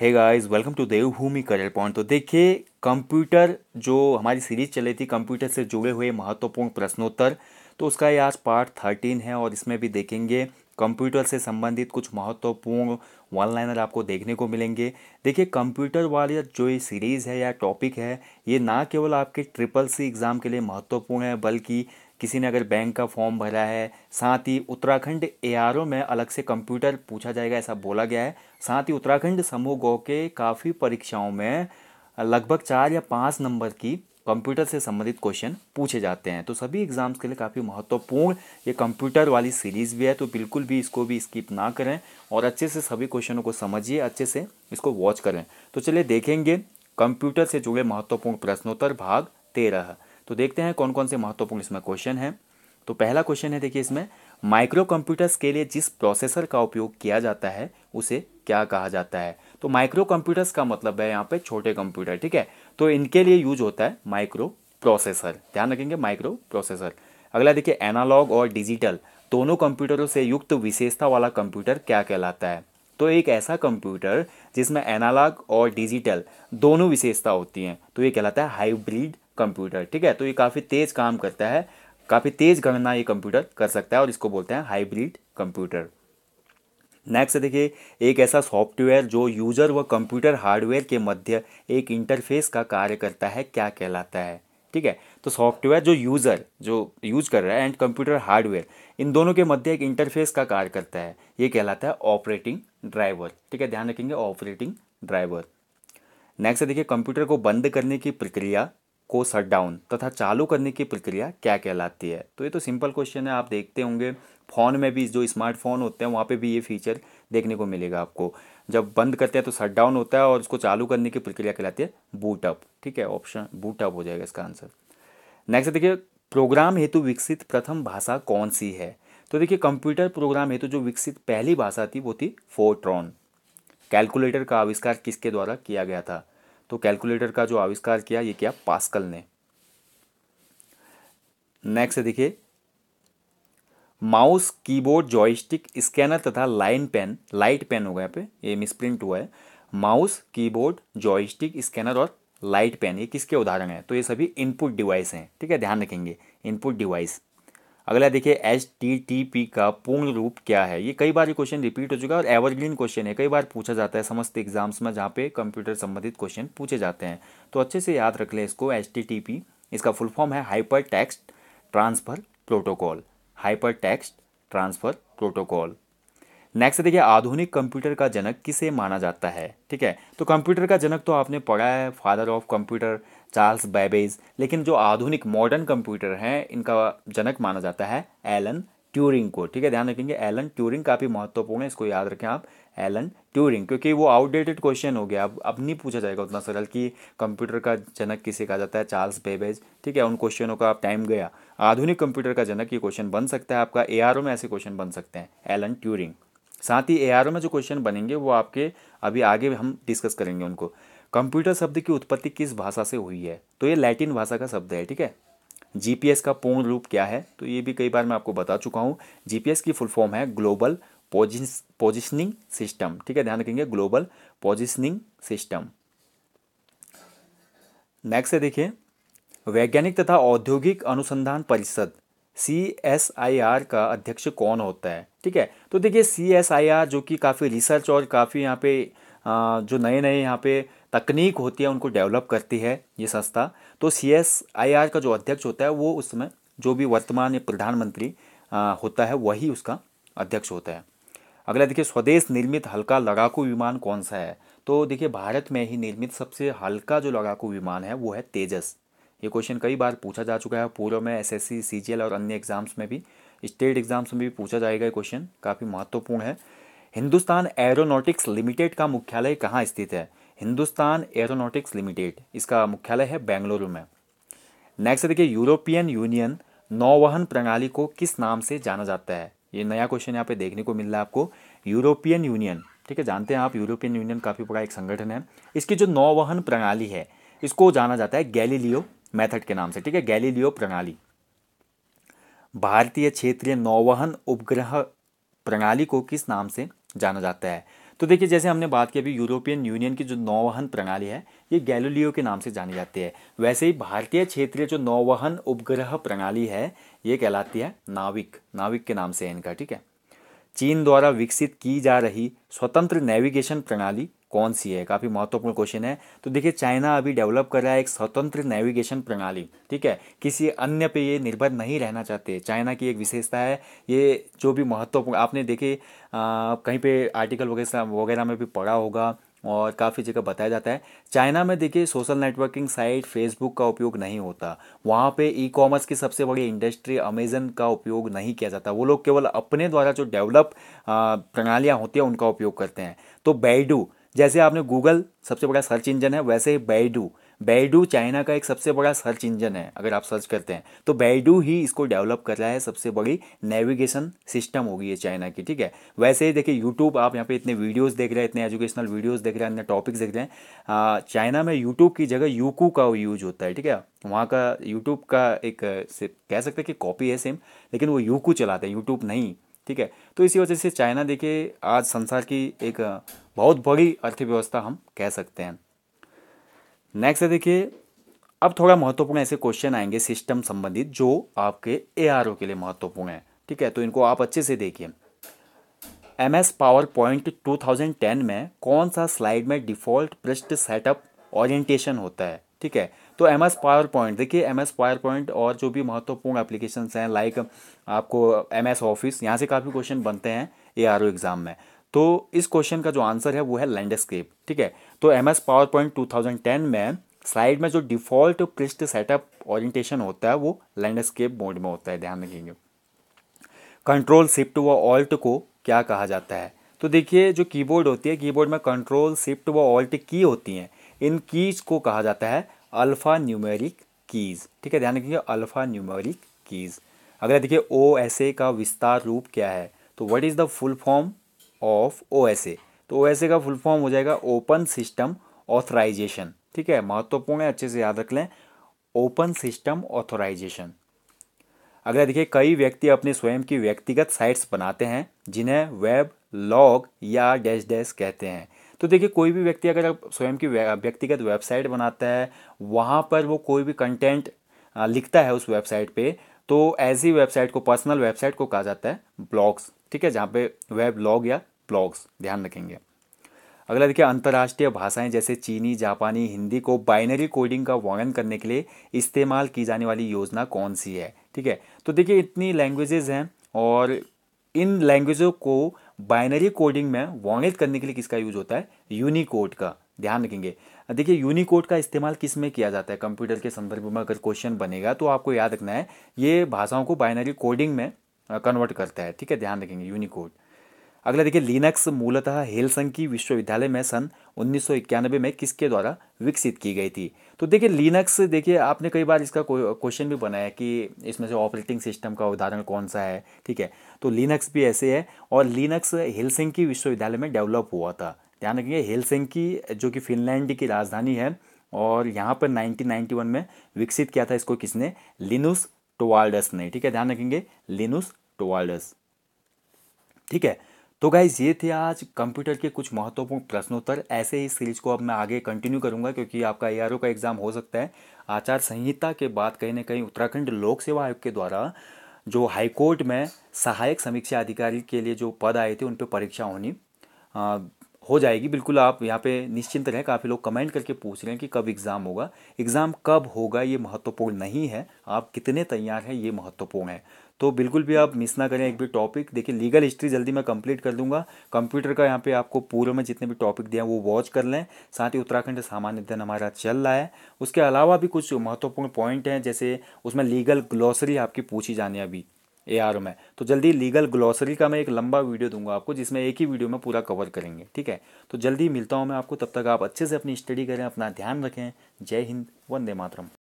hey guys welcome to Devbhoomi career point तो देखिए computer जो हमारी सीरीज चली थी कंप्यूटर से जुड़े हुए महत्वपूर्ण प्रश्नोत्तर तो उसका ये आज पार्ट थर्टीन है और इसमें भी देखेंगे कंप्यूटर से संबंधित कुछ महत्वपूर्ण वन लाइनर आपको देखने को मिलेंगे देखिए कंप्यूटर वाली जो ये सीरीज़ है या टॉपिक है ये ना केवल आपके ट्रिपल सी एग्ज़ाम के लिए महत्वपूर्ण है बल्कि किसी ने अगर बैंक का फॉर्म भरा है साथ ही उत्तराखंड ए में अलग से कंप्यूटर पूछा जाएगा ऐसा बोला गया है साथ ही उत्तराखंड समूह गौ के काफ़ी परीक्षाओं में लगभग चार या पाँच नंबर की कंप्यूटर से संबंधित क्वेश्चन पूछे जाते हैं तो सभी एग्ज़ाम्स के लिए काफ़ी महत्वपूर्ण ये कंप्यूटर वाली सीरीज़ भी है तो बिल्कुल भी इसको भी स्किप ना करें और अच्छे से सभी क्वेश्चनों को समझिए अच्छे से इसको वॉच करें तो चलिए देखेंगे कंप्यूटर से जुड़े महत्वपूर्ण प्रश्नोत्तर भाग तेरह तो देखते हैं कौन कौन से महत्वपूर्ण इसमें क्वेश्चन हैं तो पहला क्वेश्चन है देखिए इसमें माइक्रो कंप्यूटर्स के लिए जिस प्रोसेसर का उपयोग किया जाता है उसे क्या कहा जाता है तो माइक्रो कंप्यूटर्स का मतलब है यहाँ पे छोटे कंप्यूटर ठीक है तो इनके लिए यूज होता है माइक्रो प्रोसेसर ध्यान रखेंगे माइक्रो प्रोसेसर अगला देखिए एनालॉग और डिजिटल दोनों कंप्यूटरों से युक्त विशेषता वाला कंप्यूटर क्या कहलाता है तो एक ऐसा कंप्यूटर जिसमें एनालॉग और डिजिटल दोनों विशेषता होती हैं तो ये कहलाता है हाइब्रिड कंप्यूटर ठीक है तो ये काफ़ी तेज़ काम करता है काफ़ी तेज़ गणना ये कंप्यूटर कर सकता है और इसको बोलते हैं हाइब्रिड कंप्यूटर नेक्स्ट देखिए एक ऐसा सॉफ्टवेयर जो यूजर व कंप्यूटर हार्डवेयर के मध्य एक इंटरफेस का कार्य करता है क्या कहलाता है ठीक है तो सॉफ्टवेयर जो यूज़र जो यूज कर रहा है एंड कंप्यूटर हार्डवेयर इन दोनों के मध्य एक इंटरफेस का कार्य करता है ये कहलाता है ऑपरेटिंग ड्राइवर ठीक है ध्यान रखेंगे ऑपरेटिंग ड्राइवर नेक्स्ट देखिए कंप्यूटर को बंद करने की प्रक्रिया को शट डाउन तथा चालू करने की प्रक्रिया क्या कहलाती है तो ये तो सिंपल क्वेश्चन है आप देखते होंगे फ़ोन में भी जो स्मार्टफोन होते हैं वहाँ पे भी ये फीचर देखने को मिलेगा आपको जब बंद करते हैं तो शट डाउन होता है और उसको चालू करने की प्रक्रिया कहलाती है बूटअप ठीक है ऑप्शन बूटअप हो जाएगा इसका आंसर नेक्स्ट देखिए प्रोग्राम हेतु विकसित प्रथम भाषा कौन सी है तो देखिए कंप्यूटर प्रोग्राम हेतु जो विकसित पहली भाषा थी वो थी फोर्ट्रॉन कैलकुलेटर का आविष्कार किसके द्वारा किया गया था तो कैलकुलेटर का जो आविष्कार किया ये किया पास्कल ने नेक्स्ट देखिए माउस कीबोर्ड जॉयस्टिक स्कैनर तथा लाइन पेन लाइट पेन होगा यहाँ पे ये मिसप्रिंट हुआ है माउस कीबोर्ड जॉयस्टिक स्कैनर और लाइट पेन ये किसके उदाहरण है तो ये सभी इनपुट डिवाइस हैं ठीक है ध्यान रखेंगे इनपुट डिवाइस अगला देखिए एच टी टी पी का पूर्ण रूप क्या है ये कई बार ये क्वेश्चन रिपीट हो चुका है और एवरग्रीन क्वेश्चन है कई बार पूछा जाता है समस्त एग्जाम्स में जहाँ पे कंप्यूटर संबंधित क्वेश्चन पूछे जाते हैं तो अच्छे से याद रख लें इसको एच टी टी पी इसका फुल फॉर्म है hyper text transfer protocol hyper text transfer protocol next देखिए आधुनिक कंप्यूटर का जनक किसे माना जाता है ठीक है तो कंप्यूटर का जनक तो आपने पढ़ा है father of computer Charles Babbage लेकिन जो आधुनिक मॉडर्न कंप्यूटर हैं इनका जनक माना जाता है एलन ट्यूरिंग को ठीक है ध्यान रखेंगे एलन ट्यूरिंग काफ़ी महत्वपूर्ण है इसको याद रखें आप एलन ट्यूरिंग क्योंकि वो आउटडेटेड क्वेश्चन हो गया अब अब नहीं पूछा जाएगा उतना सरल कि कंप्यूटर का जनक किसे कहा जाता है चार्ल्स बेबेज ठीक है उन क्वेश्चनों का टाइम गया आधुनिक कंप्यूटर का जनक ये क्वेश्चन बन सकता है आपका ए में ऐसे क्वेश्चन बन सकते हैं एलन ट्यूरिंग साथ ही ए में जो क्वेश्चन बनेंगे वो आपके अभी आगे हम डिस्कस करेंगे उनको कंप्यूटर शब्द की उत्पत्ति किस भाषा से हुई है तो ये लैटिन भाषा का शब्द है ठीक है जीपीएस का पूर्ण रूप क्या है तो ये भी कई बार मैं आपको बता चुका हूँ जीपीएस की फुल फॉर्म है ग्लोबल पोजिशनिंग सिस्टम ठीक है ध्यान रखेंगे ग्लोबल पोजिशनिंग सिस्टम नेक्स्ट है देखिए वैज्ञानिक तथा औद्योगिक अनुसंधान परिषद सी एस आई आर का अध्यक्ष कौन होता है ठीक है तो देखिए सी एस आई आर जो कि काफ़ी रिसर्च और काफ़ी यहाँ पे जो नए नए यहाँ पे तकनीक होती है उनको डेवलप करती है ये संस्था तो सी एस आई आर का जो अध्यक्ष होता है वो उस समय जो भी वर्तमान प्रधानमंत्री होता है वही उसका अध्यक्ष होता है अगला देखिए स्वदेश निर्मित हल्का लड़ाकू विमान कौन सा है तो देखिए भारत में ही निर्मित सबसे हल्का जो लड़ाकू विमान है वो है तेजस ये क्वेश्चन कई बार पूछा जा चुका है पूर्व में एसएससी सीजीएल और अन्य एग्जाम्स में भी स्टेट एग्जाम्स में भी पूछा जाएगा ये क्वेश्चन काफ़ी महत्वपूर्ण है हिंदुस्तान एरोनॉटिक्स लिमिटेड का मुख्यालय कहाँ स्थित है हिंदुस्तान एरोनॉटिक्स लिमिटेड इसका मुख्यालय है बेंगलुरु में नेक्स्ट देखिए यूरोपियन यूनियन नौवहन प्रणाली को किस नाम से जाना जाता है ये नया क्वेश्चन यहाँ पे देखने को मिल रहा है आपको यूरोपियन यूनियन ठीक है जानते हैं आप यूरोपियन यूनियन काफ़ी बड़ा एक संगठन है इसकी जो नौवहन प्रणाली है इसको जाना जाता है गैलीलियो मेथड के नाम से ठीक है गैलीलियो प्रणाली भारतीय क्षेत्रीय नौवहन उपग्रह प्रणाली को किस नाम से जाना जाता है तो देखिए जैसे हमने बात की अभी यूरोपियन यूनियन की जो नौवहन प्रणाली है ये गैलोलियो के नाम से जानी जाती है वैसे ही भारतीय क्षेत्रीय जो नौवहन उपग्रह प्रणाली है ये कहलाती है नाविक नाविक के नाम से है इनका ठीक है चीन द्वारा विकसित की जा रही स्वतंत्र नेविगेशन प्रणाली कौन सी है काफ़ी महत्वपूर्ण क्वेश्चन है तो देखिए चाइना अभी डेवलप कर रहा है एक स्वतंत्र नेविगेशन प्रणाली ठीक है किसी अन्य पे ये निर्भर नहीं रहना चाहते चाइना की एक विशेषता है ये जो भी महत्वपूर्ण आपने देखे कहीं पे आर्टिकल वगैरह वगैरह में भी पढ़ा होगा और काफ़ी जगह बताया जाता है चाइना में देखिए सोशल नेटवर्किंग साइट फेसबुक का उपयोग नहीं होता वहाँ पे ई कॉमर्स की सबसे बड़ी इंडस्ट्री अमेजन का उपयोग नहीं किया जाता वो लोग केवल अपने द्वारा जो डेवलप प्रणालियाँ होती हैं उनका उपयोग करते हैं तो बैडू जैसे आपने गूगल सबसे बड़ा सर्च इंजन है वैसे ही बैडू बैडू चाइना का एक सबसे बड़ा सर्च इंजन है अगर आप सर्च करते हैं तो बैडू ही इसको डेवलप कर रहा है सबसे बड़ी नेविगेशन सिस्टम होगी ये चाइना की ठीक है वैसे ही देखिए यूट्यूब आप यहाँ पे इतने वीडियोस देख रहे हैं इतने एजुकेशनल वीडियोस देख रहे हैं इतने टॉपिक्स देख रहे हैं चाइना में यूट्यूब की जगह यूकू का यूज होता है ठीक है वहाँ का यूट्यूब का एक कह सकते हैं कि कॉपी है सेम लेकिन वो यूकू चलाते हैं यूट्यूब नहीं ठीक है तो इसी वजह से चाइना देखिए आज संसार की एक बहुत बड़ी अर्थव्यवस्था हम कह सकते हैं नेक्स्ट है देखिए अब थोड़ा महत्वपूर्ण ऐसे क्वेश्चन आएंगे सिस्टम संबंधित जो आपके ए के लिए महत्वपूर्ण है ठीक है तो इनको आप अच्छे से देखिए M S power point two में कौन सा स्लाइड में डिफ़ॉल्ट पृष्ठ सेटअप ओरिएंटेशन होता है ठीक है तो एम एस पावर पॉइंट देखिए एम एस पावर पॉइंट और जो भी महत्वपूर्ण एप्लीकेशन हैं लाइक आपको एम एस ऑफिस यहाँ से काफ़ी क्वेश्चन बनते हैं ए आर ओ एग्ज़ाम में तो इस क्वेश्चन का जो आंसर है वो है लैंडस्केप ठीक है तो M S power point two thousand ten में स्लाइड में जो डिफ़ॉल्ट पृष्ठ सेटअप ऑरिएंटेशन होता है वो लैंडस्केप मोड में होता है ध्यान रखेंगे कंट्रोल शिफ्ट व ऑल्ट को क्या कहा जाता है तो देखिए जो कीबोर्ड होती है कीबोर्ड में कंट्रोल शिफ्ट व ऑल्ट की होती हैं इन कीज को कहा जाता है अल्फ़ा न्यूमेरिक कीज़ ठीक है ध्यान रखेंगे अल्फ़ा न्यूमेरिक कीज़ अगर देखिए ओ एस ए का विस्तार रूप क्या है तो what is the full form of O S A तो ओ एस ए का फुल फॉर्म हो जाएगा ओपन सिस्टम ऑथराइजेशन ठीक है महत्वपूर्ण है अच्छे से याद रख लें ओपन सिस्टम ऑथोराइजेशन अगर देखिए कई व्यक्ति अपने स्वयं की व्यक्तिगत साइट्स बनाते हैं जिन्हें वेब लॉग या डैश डैश कहते हैं तो देखिए कोई भी व्यक्ति अगर स्वयं की व्यक्तिगत वेबसाइट बनाता है वहाँ पर वो कोई भी कंटेंट लिखता है उस वेबसाइट पे तो ऐसी वेबसाइट को पर्सनल वेबसाइट को कहा जाता है ब्लॉग्स ठीक है जहाँ पे वेब ब्लॉग या ब्लॉग्स ध्यान रखेंगे अगला देखिए अंतर्राष्ट्रीय भाषाएं जैसे चीनी जापानी हिंदी को बाइनरी कोडिंग का वर्णन करने के लिए इस्तेमाल की जाने वाली योजना कौन सी है ठीक है तो देखिए इतनी लैंग्वेजेस हैं और इन लैंग्वेजों को बाइनरी कोडिंग में वर्णित करने के लिए किसका यूज होता है यूनिकोड का ध्यान रखेंगे देखिए यूनिकोड का इस्तेमाल किस में किया जाता है कंप्यूटर के संदर्भ में अगर क्वेश्चन बनेगा तो आपको याद रखना है ये भाषाओं को बाइनरी कोडिंग में कन्वर्ट करता है ठीक है ध्यान रखेंगे यूनिकोड अगला देखिए लिनक्स मूलतः हेलसंकी विश्वविद्यालय में सन उन्नीस में किसके द्वारा विकसित की गई थी तो देखिए लिनक्स देखिए आपने कई बार इसका क्वेश्चन भी बनाया कि इसमें से ऑपरेटिंग सिस्टम का उदाहरण कौन सा है ठीक है तो लिनक्स भी ऐसे है और लिनक्स हेलसिंकी विश्वविद्यालय में डेवलप हुआ था ध्यान रखिए हेलसिंकी जो कि फिनलैंड की राजधानी है और यहाँ पर 1991 में विकसित किया था इसको किसने लिनुस टोवाल्डस ने ठीक है ध्यान रखेंगे लिनुस टोवाल्डस ठीक है तो गाइज ये थे आज कंप्यूटर के कुछ महत्वपूर्ण प्रश्नोत्तर ऐसे ही सीरीज को अब मैं आगे कंटिन्यू करूंगा क्योंकि आपका ए का एग्ज़ाम हो सकता है आचार संहिता के बाद कहीं ना कहीं उत्तराखंड लोक सेवा आयोग के द्वारा जो हाईकोर्ट में सहायक समीक्षा अधिकारी के लिए जो पद आए थे उन पर परीक्षा होनी हो जाएगी बिल्कुल आप यहाँ पे निश्चिंत रहें काफ़ी लोग कमेंट करके पूछ रहे हैं कि कब एग्ज़ाम होगा एग्ज़ाम कब होगा ये महत्वपूर्ण नहीं है आप कितने तैयार हैं ये महत्वपूर्ण है तो बिल्कुल भी आप मिस ना करें एक भी टॉपिक देखिए लीगल हिस्ट्री जल्दी मैं कंप्लीट कर दूंगा कंप्यूटर का यहाँ पे आपको पूर्व में जितने भी टॉपिक दिया वो वॉच कर लें साथ ही उत्तराखंड सामान्य अध्ययन हमारा चल रहा है उसके अलावा भी कुछ महत्वपूर्ण पॉइंट हैं जैसे उसमें लीगल ग्लॉसरी आपकी पूछी जाने अभी ए आर में तो जल्दी लीगल ग्लॉसरी का मैं एक लंबा वीडियो दूंगा आपको जिसमें एक ही वीडियो में पूरा कवर करेंगे ठीक है तो जल्दी मिलता हूँ मैं आपको तब तक आप अच्छे से अपनी स्टडी करें अपना ध्यान रखें जय हिंद वंदे मातरम